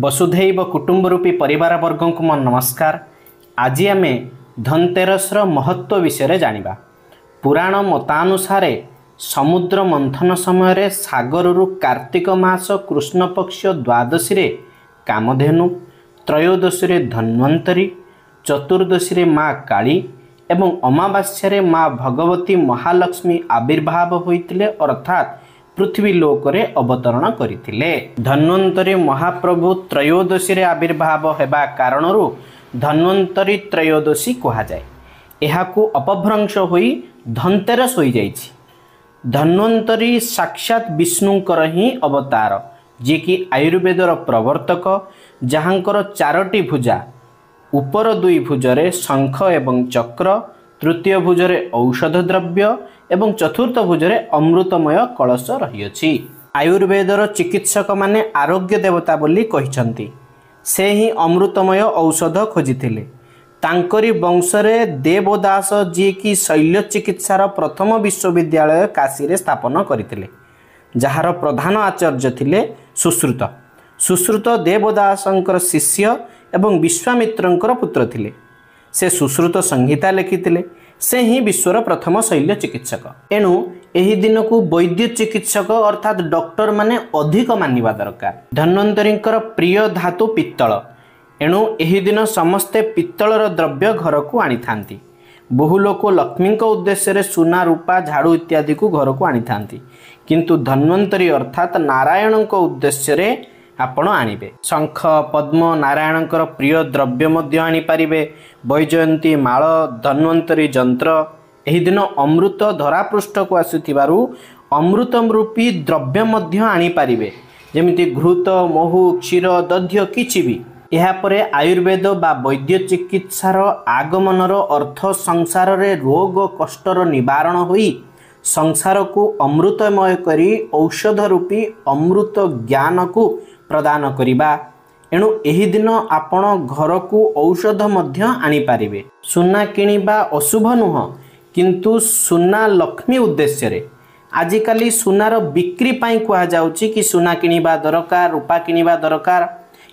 ବସୁଧୈବ କୁଟୁମ୍ବ ରୂପୀ ପରିବାରବର୍ଗଙ୍କୁ ମୋ ନମସ୍କାର ଆଜି ଆମେ ଧନ୍ତେରସ୍ର ମହତ୍ଵ ବିଷୟରେ ଜାଣିବା ପୁରାଣ ମତାନୁସାରେ ସମୁଦ୍ର ମନ୍ଥନ ସମୟରେ ସାଗରରୁ କାର୍ତ୍ତିକ ମାସ କୃଷ୍ଣ ପକ୍ଷ ଦ୍ୱାଦଶୀରେ କାମଧେନୁ ତ୍ରୟୋଦଶୀରେ ଧନ୍ୱନ୍ତରୀ ଚତୁର୍ଦ୍ଦଶୀରେ ମା କାଳୀ ଏବଂ ଅମାବାସ୍ୟାରେ ମା ଭଗବତୀ ମହାଲକ୍ଷ୍ମୀ ଆବିର୍ଭାବ ହୋଇଥିଲେ ଅର୍ଥାତ୍ ପୃଥିବୀ ଲୋକରେ ଅବତରଣ କରିଥିଲେ ଧନ୍ୱନ୍ତରୀ ମହାପ୍ରଭୁ ତ୍ରୟୋଦଶୀରେ ଆବିର୍ଭାବ ହେବା କାରଣରୁ ଧନ୍ୱନ୍ତରୀ ତ୍ରୟୋଦଶୀ କୁହାଯାଏ ଏହାକୁ ଅପଭ୍ରଂଶ ହୋଇ ଧନ୍ତେରସ ହୋଇଯାଇଛି ଧନ୍ୱନ୍ତରୀ ସାକ୍ଷାତ ବିଷ୍ଣୁଙ୍କର ହିଁ ଅବତାର ଯିଏକି ଆୟୁର୍ବେଦର ପ୍ରବର୍ତ୍ତକ ଯାହାଙ୍କର ଚାରୋଟି ଭୁଜା ଉପର ଦୁଇ ଭୁଜରେ ଶଙ୍ଖ ଏବଂ ଚକ୍ର ତୃତୀୟ ଭୁଜରେ ଔଷଧ ଦ୍ରବ୍ୟ ଏବଂ ଚତୁର୍ଥ ଭୁଜରେ ଅମୃତମୟ କଳସ ରହିଅଛି ଆୟୁର୍ବେଦର ଚିକିତ୍ସକମାନେ ଆରୋଗ୍ୟ ଦେବତା ବୋଲି କହିଛନ୍ତି ସେ ହିଁ ଅମୃତମୟ ଔଷଧ ଖୋଜିଥିଲେ ତାଙ୍କରି ବଂଶରେ ଦେବଦାସ ଯିଏକି ଶୈଲ୍ୟ ଚିକିତ୍ସାର ପ୍ରଥମ ବିଶ୍ୱବିଦ୍ୟାଳୟ କାଶୀରେ ସ୍ଥାପନ କରିଥିଲେ ଯାହାର ପ୍ରଧାନ ଆଚାର୍ଯ୍ୟ ଥିଲେ ସୁଶ୍ରୁତ ସୁଶ୍ରୁତ ଦେବଦାସଙ୍କର ଶିଷ୍ୟ ଏବଂ ବିଶ୍ୱାମିତ୍ରଙ୍କର ପୁତ୍ର ଥିଲେ ସେ ସୁଶ୍ରୁତ ସଂହିତା ଲେଖିଥିଲେ ସେ ହିଁ ବିଶ୍ୱର ପ୍ରଥମ ଶୈଲ୍ୟ ଚିକିତ୍ସକ ଏଣୁ ଏହି ଦିନକୁ ବୈଦ୍ୟ ଚିକିତ୍ସକ ଅର୍ଥାତ୍ ଡକ୍ଟରମାନେ ଅଧିକ ମାନିବା ଦରକାର ଧନ୍ୱନ୍ତରୀଙ୍କର ପ୍ରିୟ ଧାତୁ ପିତ୍ତଳ ଏଣୁ ଏହି ଦିନ ସମସ୍ତେ ପିତ୍ତଳର ଦ୍ରବ୍ୟ ଘରକୁ ଆଣିଥାନ୍ତି ବହୁ ଲୋକ ଲକ୍ଷ୍ମୀଙ୍କ ଉଦ୍ଦେଶ୍ୟରେ ସୁନା ରୂପା ଝାଡ଼ୁ ଇତ୍ୟାଦିକୁ ଘରକୁ ଆଣିଥାନ୍ତି କିନ୍ତୁ ଧନ୍ୱନ୍ତରୀ ଅର୍ଥାତ୍ ନାରାୟଣଙ୍କ ଉଦ୍ଦେଶ୍ୟରେ ଆପଣ ଆଣିବେ ଶଙ୍ଖ ପଦ୍ମ ନାରାୟଣଙ୍କର ପ୍ରିୟ ଦ୍ରବ୍ୟ ମଧ୍ୟ ଆଣିପାରିବେ ବୈଜୟନ୍ତୀ ମାଳ ଧନ୍ୱନ୍ତରୀ ଯନ୍ତ୍ର ଏହିଦିନ ଅମୃତ ଧରାପୃଷ୍ଠକୁ ଆସୁଥିବାରୁ ଅମୃତମ ରୂପୀ ଦ୍ରବ୍ୟ ମଧ୍ୟ ଆଣିପାରିବେ ଯେମିତି ଘୃତ ମହୁ କ୍ଷୀର ଦଧ୍ୟ କିଛି ବି ଏହାପରେ ଆୟୁର୍ବେଦ ବା ବୈଦ୍ୟ ଚିକିତ୍ସାର ଆଗମନର ଅର୍ଥ ସଂସାରରେ ରୋଗ କଷ୍ଟର ନିବାରଣ ହୋଇ ସଂସାରକୁ ଅମୃତମୟ କରି ଔଷଧ ରୂପୀ ଅମୃତ ଜ୍ଞାନକୁ ପ୍ରଦାନ କରିବା ଏଣୁ ଏହି ଦିନ ଆପଣ ଘରକୁ ଔଷଧ ମଧ୍ୟ ଆଣିପାରିବେ ସୁନା କିଣିବା ଅଶୁଭ ନୁହଁ କିନ୍ତୁ ସୁନା ଲକ୍ଷ୍ମୀ ଉଦ୍ଦେଶ୍ୟରେ ଆଜିକାଲି ସୁନାର ବିକ୍ରି ପାଇଁ କୁହାଯାଉଛି କି ସୁନା କିଣିବା ଦରକାର ରୂପା କିଣିବା ଦରକାର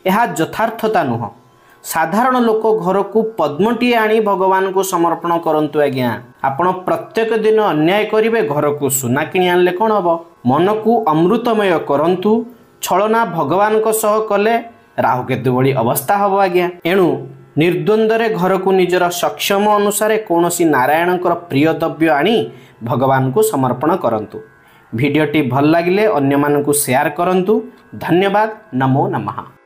ଏହା ଯଥାର୍ଥତା ନୁହଁ ସାଧାରଣ ଲୋକ ଘରକୁ ପଦ୍ମଟିଏ ଆଣି ଭଗବାନଙ୍କୁ ସମର୍ପଣ କରନ୍ତୁ ଆଜ୍ଞା ଆପଣ ପ୍ରତ୍ୟେକ ଦିନ ଅନ୍ୟାୟ କରିବେ ଘରକୁ ସୁନା କିଣି ଆଣିଲେ କ'ଣ ହେବ ମନକୁ ଅମୃତମୟ କରନ୍ତୁ ଛଳନା ଭଗବାନଙ୍କ ସହ କଲେ ରାହୁ କେତୁ ଭଳି ଅବସ୍ଥା ହେବ ଆଜ୍ଞା ଏଣୁ ନିର୍ଦ୍ୱନ୍ଦ୍ୱରେ ଘରକୁ ନିଜର ସକ୍ଷମ ଅନୁସାରେ କୌଣସି ନାରାୟଣଙ୍କର ପ୍ରିୟ ଦ୍ରବ୍ୟ ଆଣି ଭଗବାନଙ୍କୁ ସମର୍ପଣ କରନ୍ତୁ ଭିଡ଼ିଓଟି ଭଲ ଲାଗିଲେ ଅନ୍ୟମାନଙ୍କୁ ସେୟାର କରନ୍ତୁ ଧନ୍ୟବାଦ ନମୋ ନମଃ